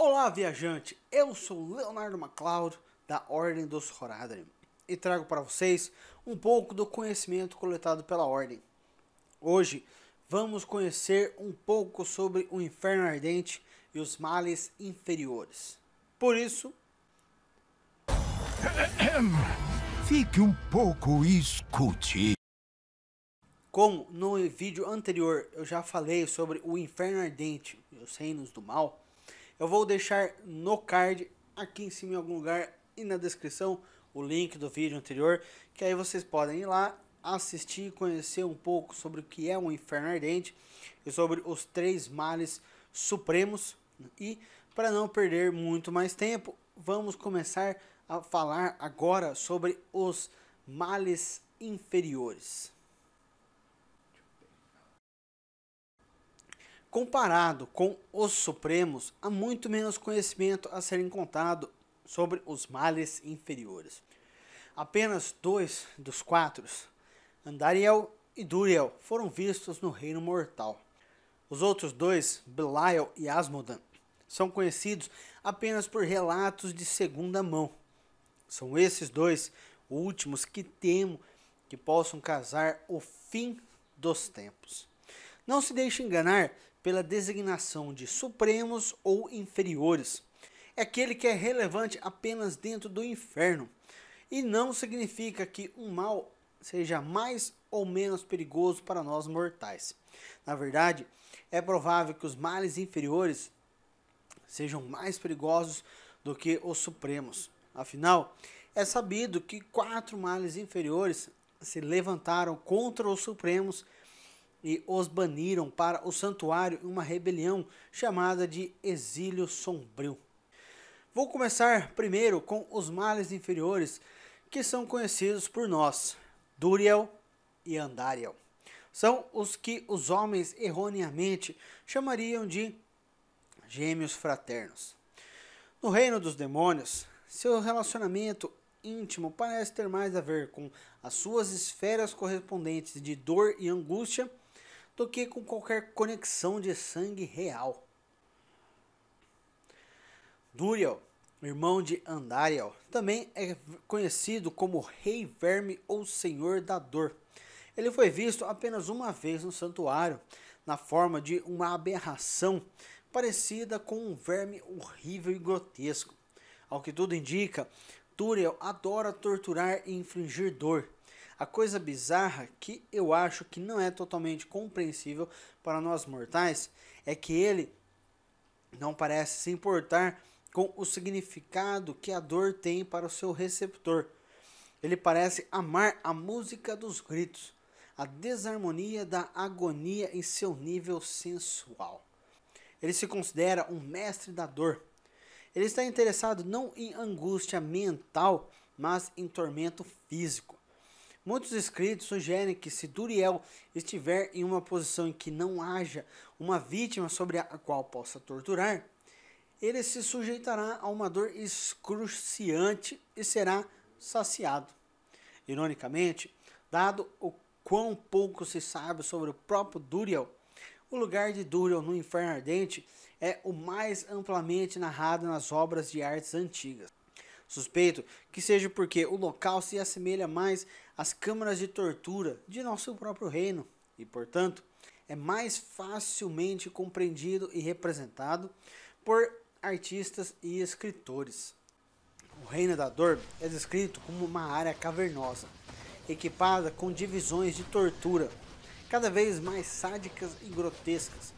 Olá, viajante! Eu sou Leonardo MacLeod, da Ordem dos Horadrim, e trago para vocês um pouco do conhecimento coletado pela Ordem. Hoje vamos conhecer um pouco sobre o Inferno Ardente e os males inferiores. Por isso. Fique um pouco e escute. Como no vídeo anterior eu já falei sobre o Inferno Ardente e os Reinos do Mal eu vou deixar no card, aqui em cima em algum lugar e na descrição, o link do vídeo anterior, que aí vocês podem ir lá, assistir, e conhecer um pouco sobre o que é um inferno ardente e sobre os três males supremos. E para não perder muito mais tempo, vamos começar a falar agora sobre os males inferiores. Comparado com os Supremos, há muito menos conhecimento a ser encontrado sobre os males inferiores. Apenas dois dos quatro, Andariel e Duriel, foram vistos no reino mortal. Os outros dois, Belial e Asmodan, são conhecidos apenas por relatos de segunda mão. São esses dois últimos que temo que possam casar o fim dos tempos. Não se deixe enganar pela designação de supremos ou inferiores. É aquele que é relevante apenas dentro do inferno e não significa que um mal seja mais ou menos perigoso para nós mortais. Na verdade, é provável que os males inferiores sejam mais perigosos do que os supremos. Afinal, é sabido que quatro males inferiores se levantaram contra os supremos e os baniram para o santuário em uma rebelião chamada de Exílio Sombrio. Vou começar primeiro com os males inferiores que são conhecidos por nós, Duriel e Andariel. São os que os homens erroneamente chamariam de gêmeos fraternos. No reino dos demônios, seu relacionamento íntimo parece ter mais a ver com as suas esferas correspondentes de dor e angústia do que com qualquer conexão de sangue real. Duriel, irmão de Andariel, também é conhecido como Rei Verme ou Senhor da Dor. Ele foi visto apenas uma vez no santuário, na forma de uma aberração parecida com um verme horrível e grotesco. Ao que tudo indica, Duriel adora torturar e infligir dor, a coisa bizarra que eu acho que não é totalmente compreensível para nós mortais é que ele não parece se importar com o significado que a dor tem para o seu receptor. Ele parece amar a música dos gritos, a desarmonia da agonia em seu nível sensual. Ele se considera um mestre da dor. Ele está interessado não em angústia mental, mas em tormento físico. Muitos escritos sugerem que se Duriel estiver em uma posição em que não haja uma vítima sobre a qual possa torturar, ele se sujeitará a uma dor excruciante e será saciado. Ironicamente, dado o quão pouco se sabe sobre o próprio Duriel, o lugar de Duriel no Inferno Ardente é o mais amplamente narrado nas obras de artes antigas. Suspeito que seja porque o local se assemelha mais às câmaras de tortura de nosso próprio reino e, portanto, é mais facilmente compreendido e representado por artistas e escritores. O Reino da Dor é descrito como uma área cavernosa, equipada com divisões de tortura, cada vez mais sádicas e grotescas,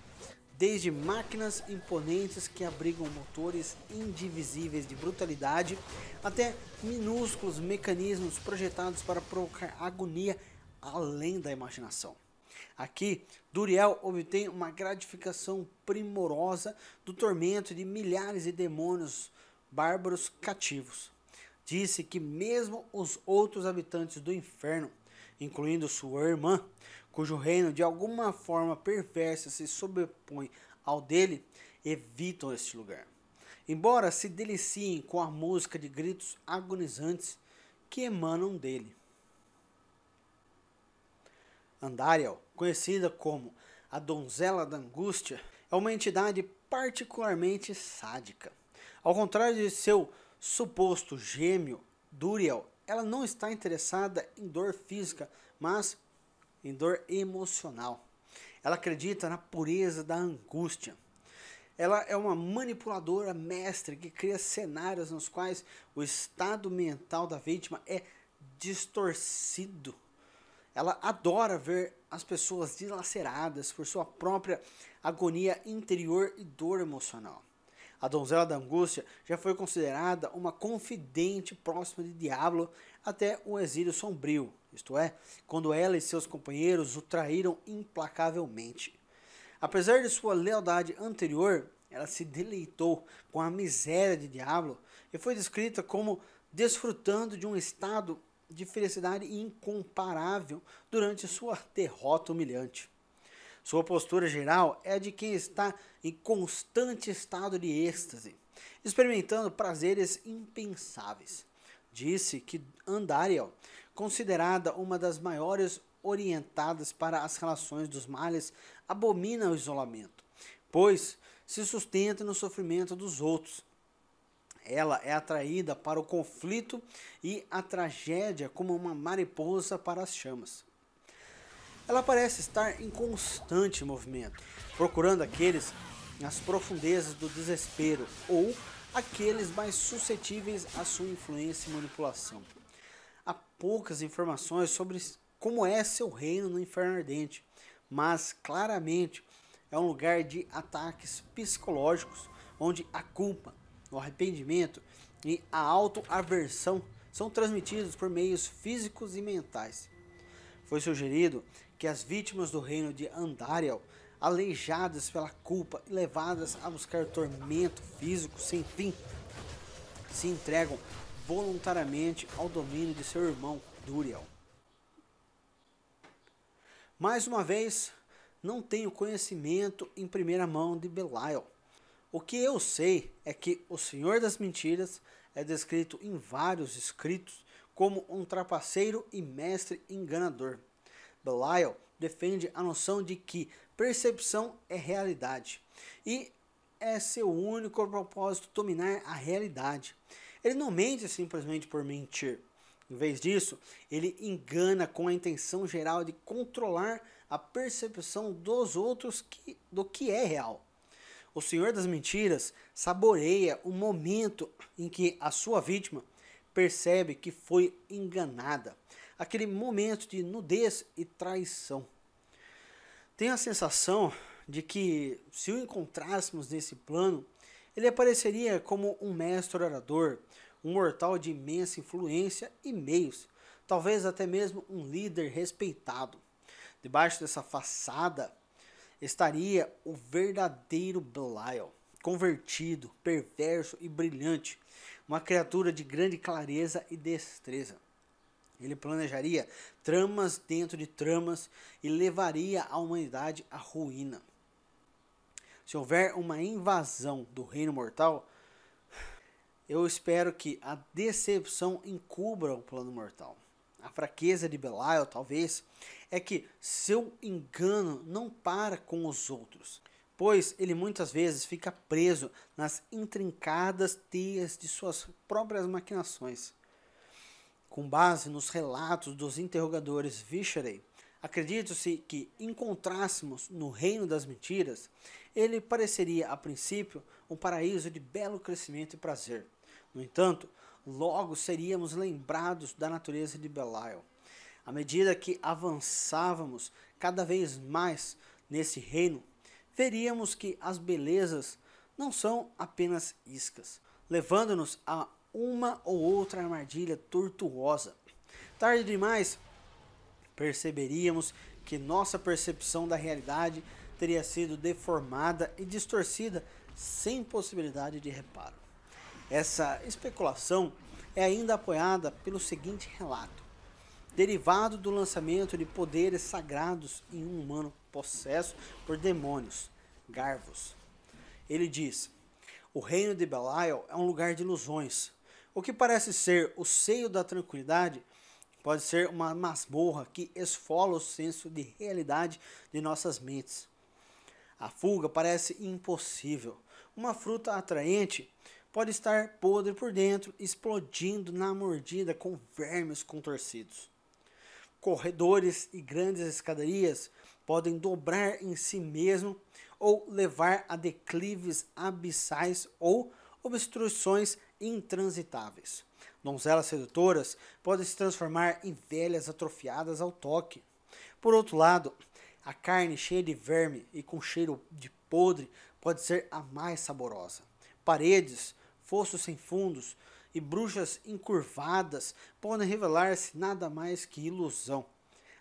desde máquinas imponentes que abrigam motores indivisíveis de brutalidade, até minúsculos mecanismos projetados para provocar agonia além da imaginação. Aqui, Duriel obtém uma gratificação primorosa do tormento de milhares de demônios bárbaros cativos. Disse que mesmo os outros habitantes do inferno, incluindo sua irmã, cujo reino de alguma forma perversa se sobrepõe ao dele, evitam este lugar. Embora se deliciem com a música de gritos agonizantes que emanam dele. Andariel, conhecida como a donzela da angústia, é uma entidade particularmente sádica. Ao contrário de seu suposto gêmeo, Duriel, ela não está interessada em dor física, mas em dor emocional. Ela acredita na pureza da angústia. Ela é uma manipuladora mestre que cria cenários nos quais o estado mental da vítima é distorcido. Ela adora ver as pessoas dilaceradas por sua própria agonia interior e dor emocional. A donzela da angústia já foi considerada uma confidente próxima de Diablo até o exílio sombrio, isto é, quando ela e seus companheiros o traíram implacavelmente. Apesar de sua lealdade anterior, ela se deleitou com a miséria de Diablo e foi descrita como desfrutando de um estado de felicidade incomparável durante sua derrota humilhante. Sua postura geral é a de quem está em constante estado de êxtase, experimentando prazeres impensáveis. Disse que Andariel, considerada uma das maiores orientadas para as relações dos males, abomina o isolamento, pois se sustenta no sofrimento dos outros. Ela é atraída para o conflito e a tragédia como uma mariposa para as chamas ela parece estar em constante movimento, procurando aqueles nas profundezas do desespero ou aqueles mais suscetíveis à sua influência e manipulação. Há poucas informações sobre como é seu reino no inferno ardente, mas claramente é um lugar de ataques psicológicos onde a culpa, o arrependimento e a autoaversão são transmitidos por meios físicos e mentais. Foi sugerido que as vítimas do reino de Andariel, aleijadas pela culpa e levadas a buscar tormento físico sem fim, se entregam voluntariamente ao domínio de seu irmão Duriel. Mais uma vez, não tenho conhecimento em primeira mão de Belial. O que eu sei é que o Senhor das Mentiras é descrito em vários escritos como um trapaceiro e mestre enganador. Belial defende a noção de que percepção é realidade e é seu único propósito dominar a realidade. Ele não mente simplesmente por mentir. Em vez disso, ele engana com a intenção geral de controlar a percepção dos outros que, do que é real. O Senhor das Mentiras saboreia o momento em que a sua vítima percebe que foi enganada aquele momento de nudez e traição. Tenho a sensação de que, se o encontrássemos nesse plano, ele apareceria como um mestre orador, um mortal de imensa influência e meios, talvez até mesmo um líder respeitado. Debaixo dessa façada estaria o verdadeiro Belial, convertido, perverso e brilhante, uma criatura de grande clareza e destreza. Ele planejaria tramas dentro de tramas e levaria a humanidade à ruína. Se houver uma invasão do reino mortal, eu espero que a decepção encubra o plano mortal. A fraqueza de Belial, talvez, é que seu engano não para com os outros, pois ele muitas vezes fica preso nas intrincadas teias de suas próprias maquinações. Com base nos relatos dos interrogadores Vicherey acredita se que encontrássemos no reino das mentiras, ele pareceria a princípio um paraíso de belo crescimento e prazer. No entanto, logo seríamos lembrados da natureza de Belial. À medida que avançávamos cada vez mais nesse reino, veríamos que as belezas não são apenas iscas, levando-nos a uma ou outra armadilha tortuosa. Tarde demais, perceberíamos que nossa percepção da realidade teria sido deformada e distorcida sem possibilidade de reparo. Essa especulação é ainda apoiada pelo seguinte relato: derivado do lançamento de poderes sagrados em um humano possesso por demônios, Garvos. Ele diz: O reino de Belial é um lugar de ilusões, o que parece ser o seio da tranquilidade pode ser uma masmorra que esfola o senso de realidade de nossas mentes. A fuga parece impossível. Uma fruta atraente pode estar podre por dentro, explodindo na mordida com vermes contorcidos. Corredores e grandes escadarias podem dobrar em si mesmo ou levar a declives abissais ou obstruções intransitáveis. Donzelas sedutoras podem se transformar em velhas atrofiadas ao toque. Por outro lado, a carne cheia de verme e com cheiro de podre pode ser a mais saborosa. Paredes, fossos sem fundos e bruxas encurvadas podem revelar-se nada mais que ilusão.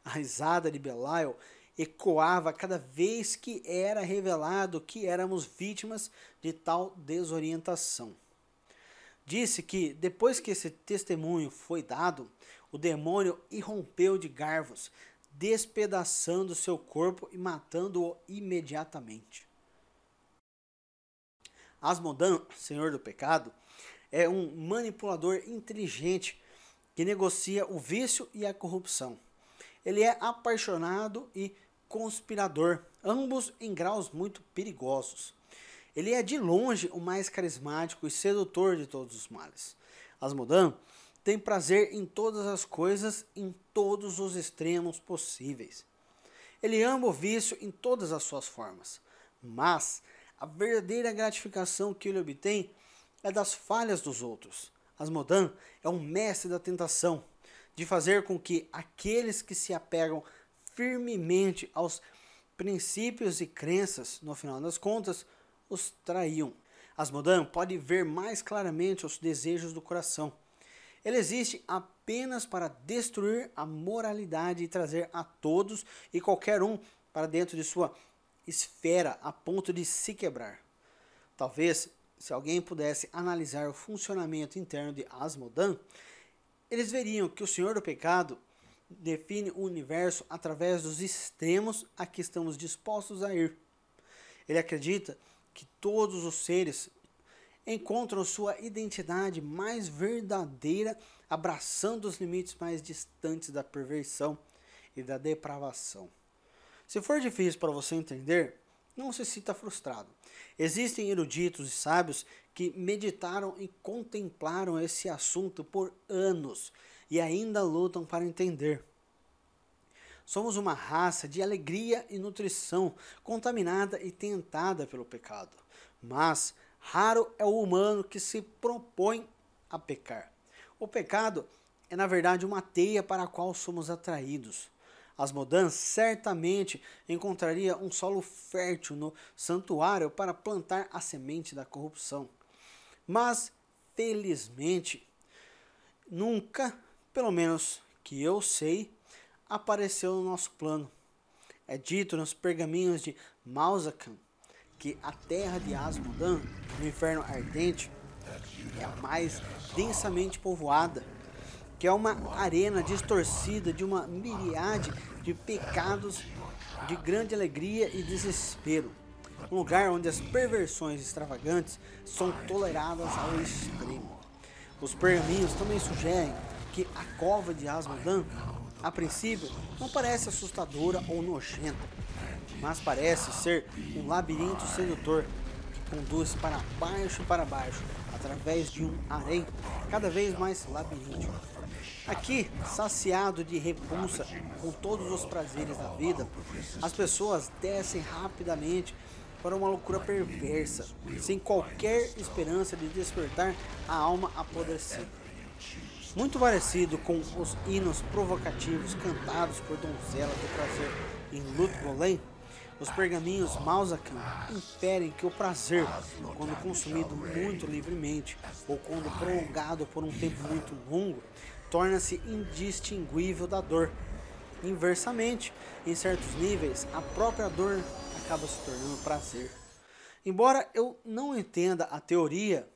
A risada de Belial ecoava cada vez que era revelado que éramos vítimas de tal desorientação disse que depois que esse testemunho foi dado, o demônio irrompeu de garvos, despedaçando seu corpo e matando-o imediatamente. Asmodan, senhor do pecado, é um manipulador inteligente que negocia o vício e a corrupção. Ele é apaixonado e conspirador, ambos em graus muito perigosos. Ele é de longe o mais carismático e sedutor de todos os males. Asmodan tem prazer em todas as coisas, em todos os extremos possíveis. Ele ama o vício em todas as suas formas, mas a verdadeira gratificação que ele obtém é das falhas dos outros. Asmodan é um mestre da tentação, de fazer com que aqueles que se apegam firmemente aos princípios e crenças, no final das contas, os traíam. Asmodan pode ver mais claramente os desejos do coração. Ele existe apenas para destruir a moralidade e trazer a todos e qualquer um para dentro de sua esfera a ponto de se quebrar. Talvez, se alguém pudesse analisar o funcionamento interno de Asmodan, eles veriam que o Senhor do Pecado define o universo através dos extremos a que estamos dispostos a ir. Ele acredita que todos os seres encontram sua identidade mais verdadeira, abraçando os limites mais distantes da perversão e da depravação. Se for difícil para você entender, não se sinta frustrado. Existem eruditos e sábios que meditaram e contemplaram esse assunto por anos e ainda lutam para entender. Somos uma raça de alegria e nutrição, contaminada e tentada pelo pecado. Mas raro é o humano que se propõe a pecar. O pecado é, na verdade, uma teia para a qual somos atraídos. As mudanças certamente encontraria um solo fértil no santuário para plantar a semente da corrupção. Mas, felizmente, nunca, pelo menos que eu sei, apareceu no nosso plano. É dito nos pergaminhos de Mausacan que a terra de Asmodan, no inferno ardente, é a mais densamente povoada, que é uma arena distorcida de uma miriade de pecados de grande alegria e desespero. Um lugar onde as perversões extravagantes são toleradas ao extremo. Os pergaminhos também sugerem que a cova de Asmodan a princípio, não parece assustadora ou nojenta, mas parece ser um labirinto sedutor que conduz para baixo e para baixo, através de um harém cada vez mais labiríntico. Aqui, saciado de repulsa com todos os prazeres da vida, as pessoas descem rapidamente para uma loucura perversa, sem qualquer esperança de despertar a alma apodrecida muito parecido com os hinos provocativos cantados por donzela do prazer em Lutgolém, os pergaminhos Malzakan inferem que o prazer, quando consumido muito livremente ou quando prolongado por um tempo muito longo, torna-se indistinguível da dor. Inversamente, em certos níveis, a própria dor acaba se tornando prazer. Embora eu não entenda a teoria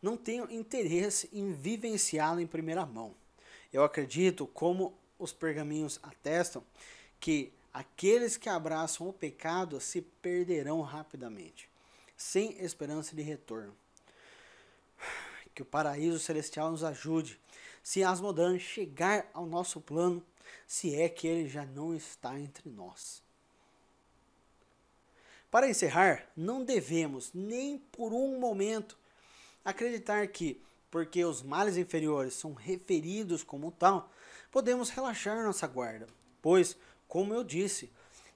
não tenho interesse em vivenciá-la em primeira mão. Eu acredito, como os pergaminhos atestam, que aqueles que abraçam o pecado se perderão rapidamente, sem esperança de retorno. Que o paraíso celestial nos ajude, se Asmodan chegar ao nosso plano, se é que ele já não está entre nós. Para encerrar, não devemos, nem por um momento, Acreditar que, porque os males inferiores são referidos como tal, podemos relaxar nossa guarda, pois, como eu disse,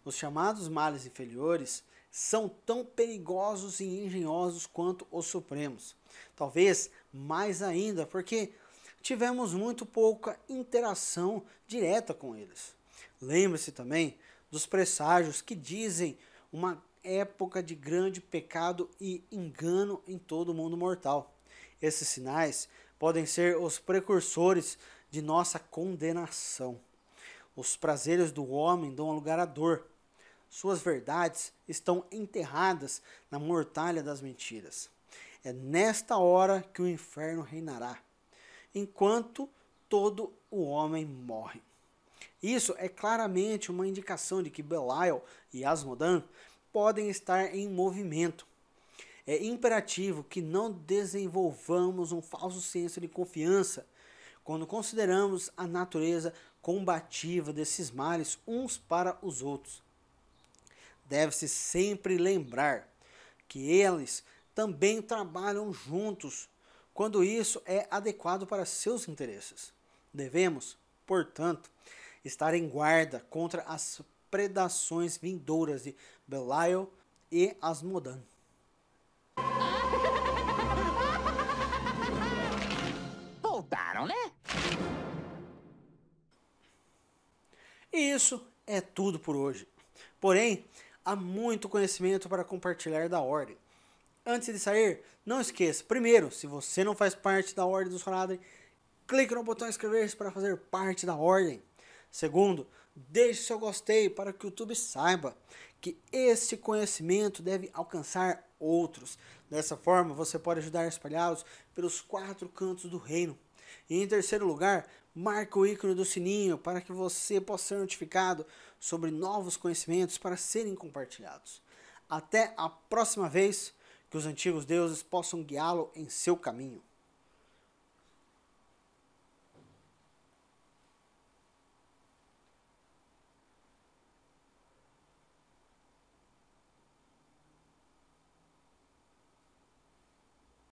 os chamados males inferiores são tão perigosos e engenhosos quanto os supremos. Talvez mais ainda, porque tivemos muito pouca interação direta com eles. Lembre-se também dos presságios que dizem uma época de grande pecado e engano em todo o mundo mortal. Esses sinais podem ser os precursores de nossa condenação. Os prazeres do homem dão lugar à dor. Suas verdades estão enterradas na mortalha das mentiras. É nesta hora que o inferno reinará, enquanto todo o homem morre. Isso é claramente uma indicação de que Belial e Asmodan podem estar em movimento. É imperativo que não desenvolvamos um falso senso de confiança quando consideramos a natureza combativa desses males uns para os outros. Deve-se sempre lembrar que eles também trabalham juntos quando isso é adequado para seus interesses. Devemos, portanto, estar em guarda contra as predações vindouras de Belial e Asmodan. Voltaram, né? E isso é tudo por hoje. Porém, há muito conhecimento para compartilhar da Ordem. Antes de sair, não esqueça, primeiro, se você não faz parte da Ordem dos Sonadem, clique no botão inscrever-se para fazer parte da Ordem. Segundo, Deixe seu gostei para que o YouTube saiba que esse conhecimento deve alcançar outros. Dessa forma, você pode ajudar espalhados pelos quatro cantos do reino. E em terceiro lugar, marque o ícone do sininho para que você possa ser notificado sobre novos conhecimentos para serem compartilhados. Até a próxima vez, que os antigos deuses possam guiá-lo em seu caminho.